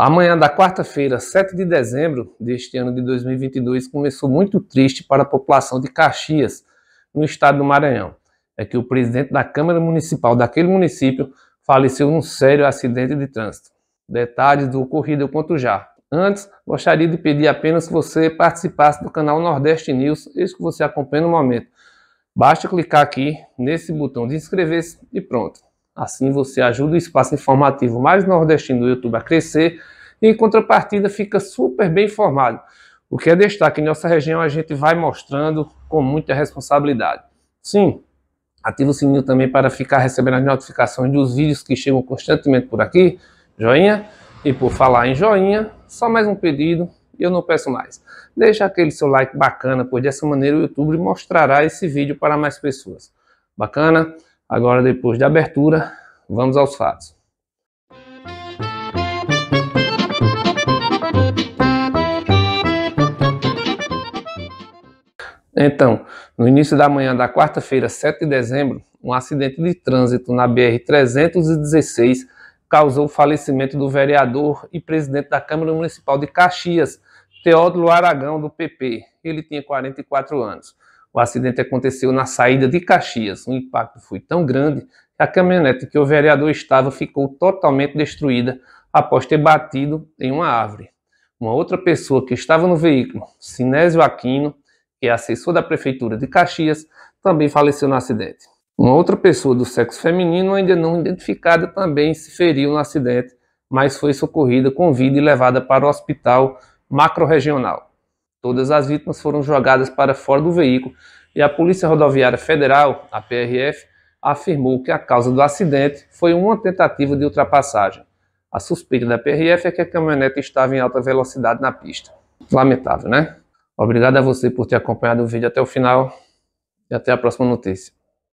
Amanhã da quarta-feira, 7 de dezembro deste ano de 2022, começou muito triste para a população de Caxias, no estado do Maranhão. É que o presidente da Câmara Municipal daquele município faleceu num sério acidente de trânsito. Detalhes do ocorrido eu conto já. Antes, gostaria de pedir apenas que você participasse do canal Nordeste News, esse que você acompanha no momento. Basta clicar aqui nesse botão de inscrever-se e pronto. Assim você ajuda o espaço informativo mais nordestino do YouTube a crescer e, em contrapartida, fica super bem informado. O que é destaque em nossa região, a gente vai mostrando com muita responsabilidade. Sim, ativa o sininho também para ficar recebendo as notificações dos vídeos que chegam constantemente por aqui. Joinha? E por falar em joinha, só mais um pedido e eu não peço mais. Deixa aquele seu like bacana, pois dessa maneira o YouTube mostrará esse vídeo para mais pessoas. Bacana? Agora, depois da abertura, vamos aos fatos. Então, no início da manhã da quarta-feira, 7 de dezembro, um acidente de trânsito na BR-316 causou o falecimento do vereador e presidente da Câmara Municipal de Caxias, Teódulo Aragão, do PP. Ele tinha 44 anos. O acidente aconteceu na saída de Caxias. O impacto foi tão grande que a caminhonete que o vereador estava ficou totalmente destruída após ter batido em uma árvore. Uma outra pessoa que estava no veículo, Sinésio Aquino, que é assessor da prefeitura de Caxias, também faleceu no acidente. Uma outra pessoa do sexo feminino, ainda não identificada, também se feriu no acidente, mas foi socorrida com vida e levada para o hospital macro-regional. Todas as vítimas foram jogadas para fora do veículo e a Polícia Rodoviária Federal, a PRF, afirmou que a causa do acidente foi uma tentativa de ultrapassagem. A suspeita da PRF é que a caminhonete estava em alta velocidade na pista. Lamentável, né? Obrigado a você por ter acompanhado o vídeo até o final e até a próxima notícia.